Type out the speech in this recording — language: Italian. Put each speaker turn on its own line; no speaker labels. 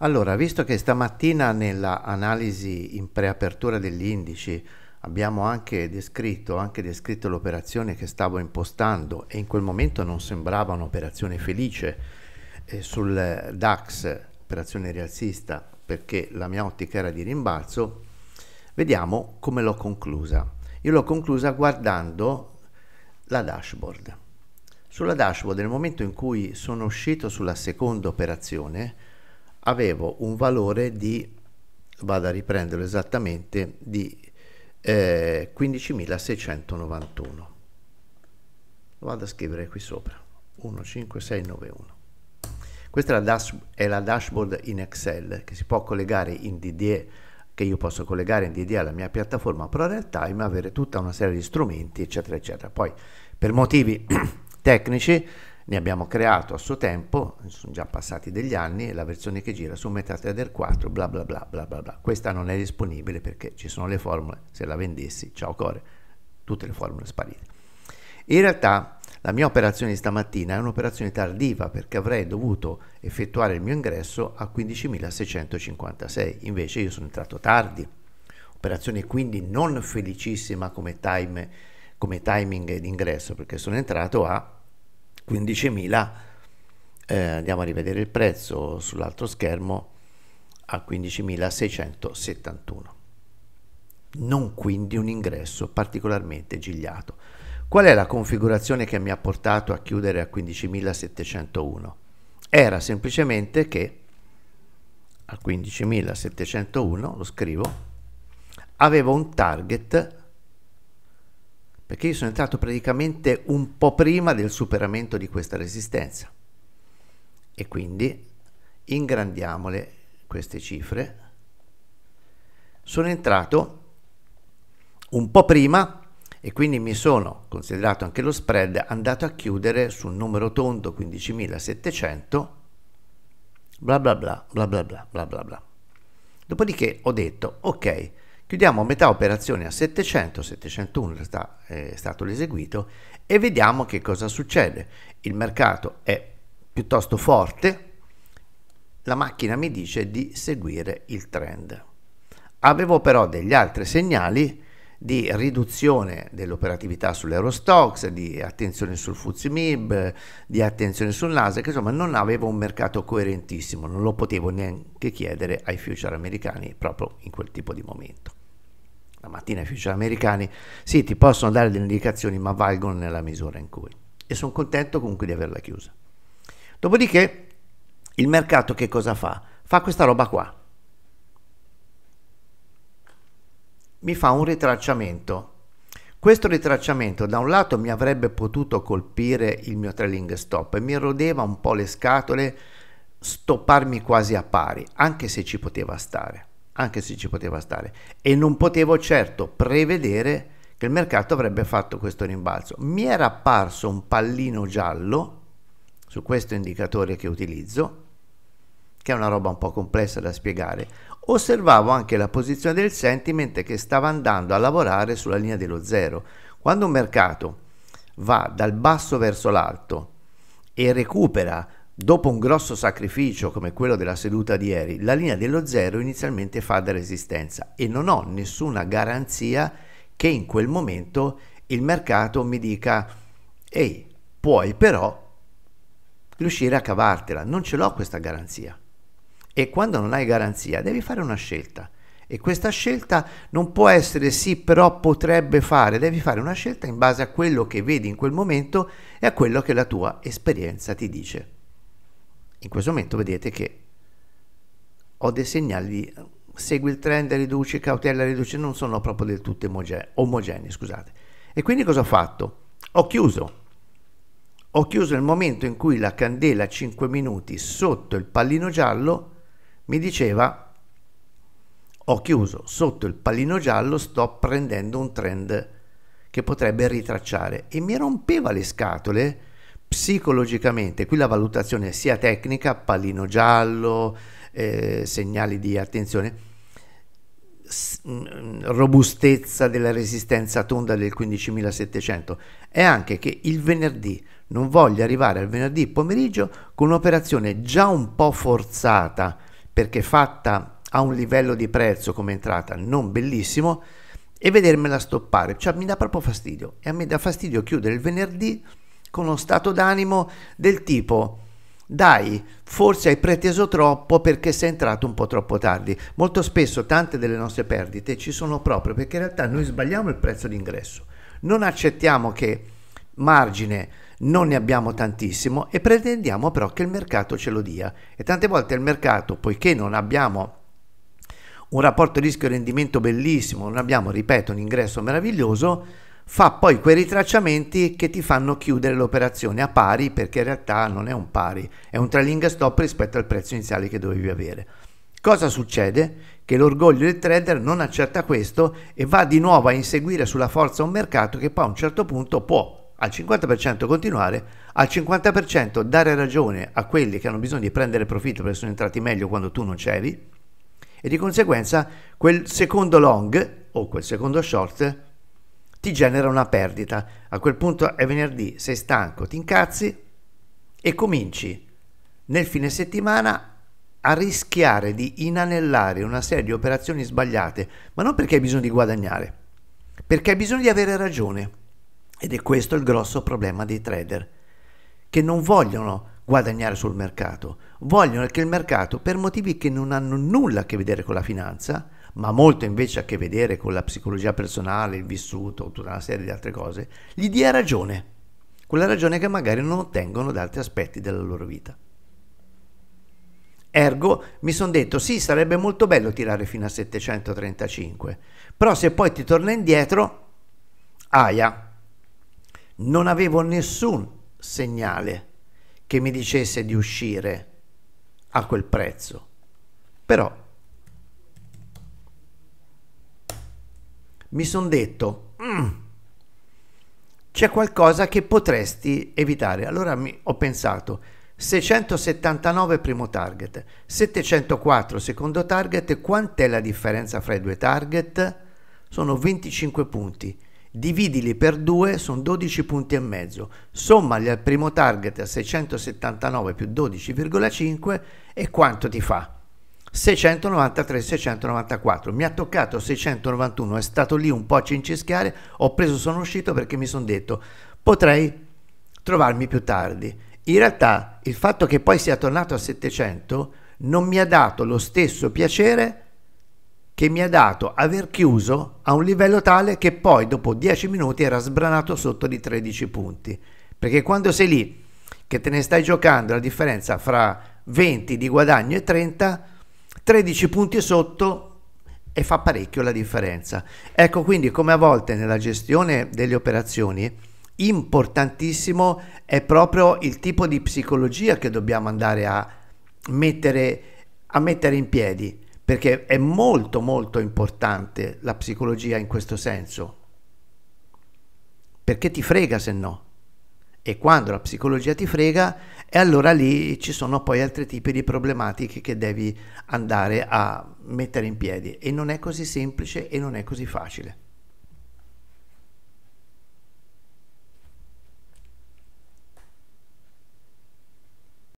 Allora, visto che stamattina nella analisi in preapertura degli indici abbiamo anche descritto, anche descritto l'operazione che stavo impostando e in quel momento non sembrava un'operazione felice eh, sul DAX, operazione rialzista, perché la mia ottica era di rimbalzo, vediamo come l'ho conclusa. Io l'ho conclusa guardando la dashboard. Sulla dashboard, nel momento in cui sono uscito sulla seconda operazione, avevo un valore di, vado a riprenderlo esattamente, di eh, 15.691. Lo vado a scrivere qui sopra, 15691. Questa è la, dash, è la dashboard in Excel che si può collegare in DDE che io posso collegare in DDE alla mia piattaforma ProRealTime avere tutta una serie di strumenti, eccetera, eccetera. Poi, per motivi tecnici, ne abbiamo creato a suo tempo, sono già passati degli anni, la versione che gira su MetaTrader 4, bla bla bla bla bla bla. Questa non è disponibile perché ci sono le formule, se la vendessi, ciao core, tutte le formule sparite. In realtà la mia operazione di stamattina è un'operazione tardiva perché avrei dovuto effettuare il mio ingresso a 15.656, invece io sono entrato tardi. Operazione quindi non felicissima come, time, come timing d'ingresso perché sono entrato a 15.000 eh, andiamo a rivedere il prezzo sull'altro schermo a 15.671 non quindi un ingresso particolarmente gigliato qual è la configurazione che mi ha portato a chiudere a 15.701 era semplicemente che a 15.701 lo scrivo avevo un target perché io sono entrato praticamente un po' prima del superamento di questa resistenza e quindi ingrandiamole queste cifre sono entrato un po' prima e quindi mi sono considerato anche lo spread andato a chiudere sul numero tondo 15.700 bla bla bla bla bla bla bla bla dopodiché ho detto ok Chiudiamo metà operazione a 700, 701 in eh, è stato l'eseguito e vediamo che cosa succede. Il mercato è piuttosto forte, la macchina mi dice di seguire il trend. Avevo però degli altri segnali di riduzione dell'operatività sull'Eurostox, di attenzione sul FUZIMIB, di attenzione sul Nasdaq, insomma non avevo un mercato coerentissimo, non lo potevo neanche chiedere ai future americani proprio in quel tipo di momento la mattina i uffici americani, sì, ti possono dare delle indicazioni, ma valgono nella misura in cui. E sono contento comunque di averla chiusa. Dopodiché il mercato che cosa fa? Fa questa roba qua. Mi fa un ritracciamento. Questo ritracciamento da un lato mi avrebbe potuto colpire il mio trailing stop e mi rodeva un po' le scatole stopparmi quasi a pari, anche se ci poteva stare anche se ci poteva stare, e non potevo certo prevedere che il mercato avrebbe fatto questo rimbalzo. Mi era apparso un pallino giallo su questo indicatore che utilizzo, che è una roba un po' complessa da spiegare. Osservavo anche la posizione del sentiment che stava andando a lavorare sulla linea dello zero. Quando un mercato va dal basso verso l'alto e recupera Dopo un grosso sacrificio come quello della seduta di ieri, la linea dello zero inizialmente fa da resistenza e non ho nessuna garanzia che in quel momento il mercato mi dica ehi, puoi però riuscire a cavartela, non ce l'ho questa garanzia. E quando non hai garanzia devi fare una scelta e questa scelta non può essere sì però potrebbe fare, devi fare una scelta in base a quello che vedi in quel momento e a quello che la tua esperienza ti dice in questo momento vedete che ho dei segnali di segui il trend, riduce, cautela, riduce, non sono proprio del tutto omoge- omogenei, scusate. E quindi cosa ho fatto? Ho chiuso. Ho chiuso nel momento in cui la candela 5 minuti sotto il pallino giallo mi diceva ho chiuso sotto il pallino giallo, sto prendendo un trend che potrebbe ritracciare e mi rompeva le scatole psicologicamente qui la valutazione sia tecnica, pallino giallo, eh, segnali di attenzione, mm, robustezza della resistenza tonda del 15.700 e anche che il venerdì non voglio arrivare al venerdì pomeriggio con un'operazione già un po' forzata perché fatta a un livello di prezzo come entrata non bellissimo e vedermela stoppare, cioè mi dà proprio fastidio e a me dà fastidio chiudere il venerdì con uno stato d'animo del tipo dai, forse hai preteso troppo perché sei entrato un po' troppo tardi. Molto spesso tante delle nostre perdite ci sono proprio perché in realtà noi sbagliamo il prezzo d'ingresso. Non accettiamo che margine non ne abbiamo tantissimo e pretendiamo però che il mercato ce lo dia. E tante volte il mercato, poiché non abbiamo un rapporto rischio-rendimento bellissimo, non abbiamo, ripeto, un ingresso meraviglioso, fa poi quei ritracciamenti che ti fanno chiudere l'operazione a pari perché in realtà non è un pari, è un trailing stop rispetto al prezzo iniziale che dovevi avere. Cosa succede? Che l'orgoglio del trader non accetta questo e va di nuovo a inseguire sulla forza un mercato che poi a un certo punto può al 50% continuare, al 50% dare ragione a quelli che hanno bisogno di prendere profitto perché sono entrati meglio quando tu non c'eri e di conseguenza quel secondo long o quel secondo short ti genera una perdita. A quel punto è venerdì, sei stanco, ti incazzi e cominci nel fine settimana a rischiare di inanellare una serie di operazioni sbagliate, ma non perché hai bisogno di guadagnare, perché hai bisogno di avere ragione. Ed è questo il grosso problema dei trader, che non vogliono guadagnare sul mercato, vogliono che il mercato, per motivi che non hanno nulla a che vedere con la finanza, ma molto invece a che vedere con la psicologia personale, il vissuto, tutta una serie di altre cose, gli dia ragione, quella ragione che magari non ottengono da altri aspetti della loro vita. Ergo mi sono detto sì, sarebbe molto bello tirare fino a 735, però se poi ti torna indietro, aia, non avevo nessun segnale che mi dicesse di uscire a quel prezzo. Però mi sono detto, mm, c'è qualcosa che potresti evitare. Allora mi, ho pensato, 679 primo target, 704 secondo target, quant'è la differenza fra i due target? Sono 25 punti. Dividili per 2 sono 12 punti e mezzo. Sommali al primo target a 679 più 12,5 e quanto ti fa? 693 694 mi ha toccato 691 è stato lì un po' a cincischiare ho preso sono uscito perché mi sono detto potrei trovarmi più tardi in realtà il fatto che poi sia tornato a 700 non mi ha dato lo stesso piacere che mi ha dato aver chiuso a un livello tale che poi dopo 10 minuti era sbranato sotto di 13 punti perché quando sei lì che te ne stai giocando la differenza fra 20 di guadagno e 30 13 punti sotto e fa parecchio la differenza. Ecco quindi come a volte nella gestione delle operazioni importantissimo è proprio il tipo di psicologia che dobbiamo andare a mettere, a mettere in piedi perché è molto molto importante la psicologia in questo senso perché ti frega se no e quando la psicologia ti frega e allora lì ci sono poi altri tipi di problematiche che devi andare a mettere in piedi e non è così semplice e non è così facile.